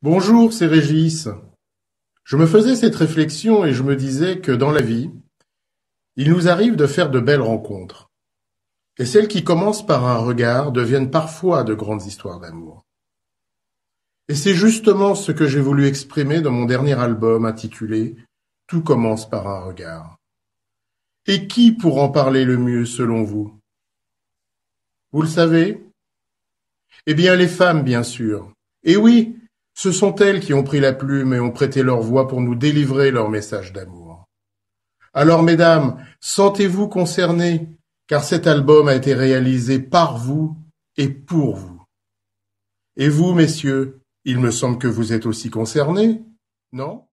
Bonjour, c'est Régis. Je me faisais cette réflexion et je me disais que dans la vie, il nous arrive de faire de belles rencontres. Et celles qui commencent par un regard deviennent parfois de grandes histoires d'amour. Et c'est justement ce que j'ai voulu exprimer dans mon dernier album intitulé Tout commence par un regard. Et qui pour en parler le mieux selon vous Vous le savez Eh bien les femmes, bien sûr. Et oui, ce sont elles qui ont pris la plume et ont prêté leur voix pour nous délivrer leur message d'amour. Alors, mesdames, sentez-vous concernées, car cet album a été réalisé par vous et pour vous. Et vous, messieurs, il me semble que vous êtes aussi concernés, non?